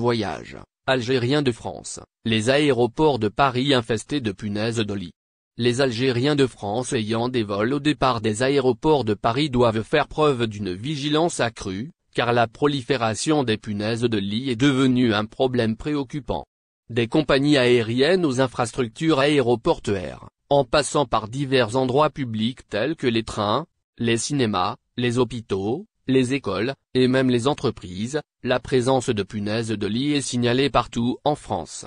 Voyage, Algériens de France, les aéroports de Paris infestés de punaises de lit. Les Algériens de France ayant des vols au départ des aéroports de Paris doivent faire preuve d'une vigilance accrue, car la prolifération des punaises de lit est devenue un problème préoccupant. Des compagnies aériennes aux infrastructures aéroportuaires, en passant par divers endroits publics tels que les trains, les cinémas, les hôpitaux, les écoles, et même les entreprises, la présence de punaises de lit est signalée partout en France.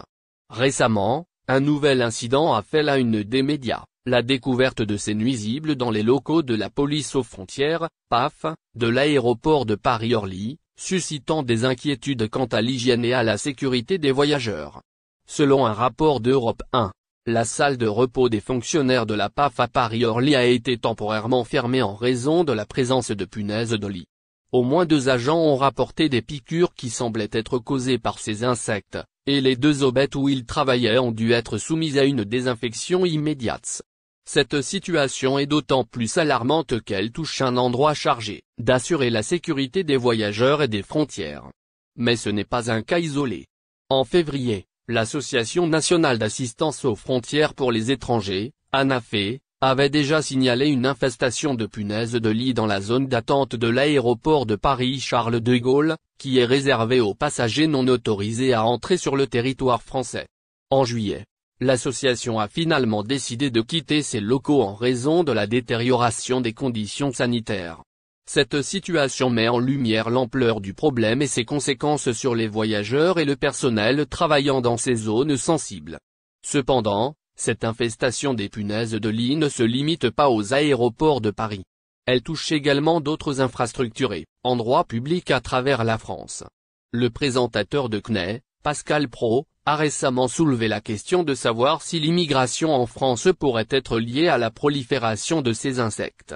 Récemment, un nouvel incident a fait la une des médias. La découverte de ces nuisibles dans les locaux de la police aux frontières, PAF, de l'aéroport de Paris-Orly, suscitant des inquiétudes quant à l'hygiène et à la sécurité des voyageurs. Selon un rapport d'Europe 1, la salle de repos des fonctionnaires de la PAF à Paris-Orly a été temporairement fermée en raison de la présence de punaises de lit. Au moins deux agents ont rapporté des piqûres qui semblaient être causées par ces insectes, et les deux obètes où ils travaillaient ont dû être soumises à une désinfection immédiate. Cette situation est d'autant plus alarmante qu'elle touche un endroit chargé, d'assurer la sécurité des voyageurs et des frontières. Mais ce n'est pas un cas isolé. En février, l'Association nationale d'assistance aux frontières pour les étrangers, ANAFE, avait déjà signalé une infestation de punaises de lit dans la zone d'attente de l'aéroport de Paris-Charles de Gaulle, qui est réservée aux passagers non autorisés à entrer sur le territoire français. En juillet, l'association a finalement décidé de quitter ses locaux en raison de la détérioration des conditions sanitaires. Cette situation met en lumière l'ampleur du problème et ses conséquences sur les voyageurs et le personnel travaillant dans ces zones sensibles. Cependant, cette infestation des punaises de lit ne se limite pas aux aéroports de Paris. Elle touche également d'autres infrastructures et endroits publics à travers la France. Le présentateur de CNE, Pascal Pro, a récemment soulevé la question de savoir si l'immigration en France pourrait être liée à la prolifération de ces insectes.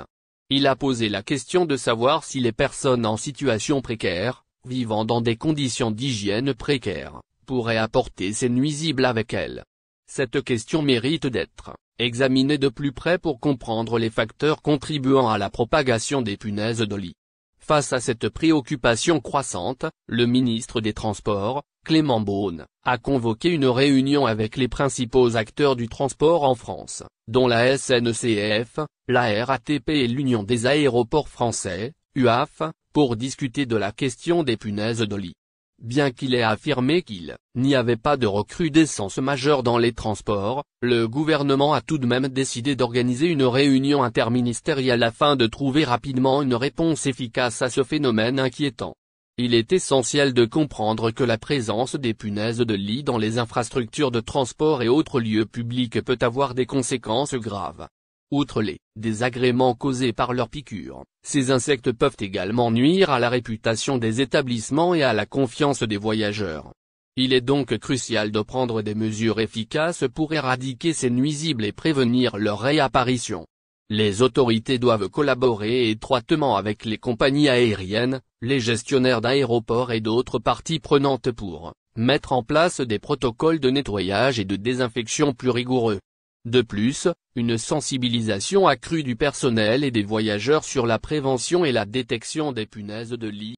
Il a posé la question de savoir si les personnes en situation précaire, vivant dans des conditions d'hygiène précaires, pourraient apporter ces nuisibles avec elles. Cette question mérite d'être examinée de plus près pour comprendre les facteurs contribuant à la propagation des punaises de lit. Face à cette préoccupation croissante, le ministre des Transports, Clément Beaune, a convoqué une réunion avec les principaux acteurs du transport en France, dont la SNCF, la RATP et l'Union des aéroports français, UAF, pour discuter de la question des punaises de lit. Bien qu'il ait affirmé qu'il n'y avait pas de recrudescence majeure dans les transports, le gouvernement a tout de même décidé d'organiser une réunion interministérielle afin de trouver rapidement une réponse efficace à ce phénomène inquiétant. Il est essentiel de comprendre que la présence des punaises de lit dans les infrastructures de transport et autres lieux publics peut avoir des conséquences graves. Outre les désagréments causés par leurs piqûres, ces insectes peuvent également nuire à la réputation des établissements et à la confiance des voyageurs. Il est donc crucial de prendre des mesures efficaces pour éradiquer ces nuisibles et prévenir leur réapparition. Les autorités doivent collaborer étroitement avec les compagnies aériennes, les gestionnaires d'aéroports et d'autres parties prenantes pour mettre en place des protocoles de nettoyage et de désinfection plus rigoureux. De plus, une sensibilisation accrue du personnel et des voyageurs sur la prévention et la détection des punaises de lit,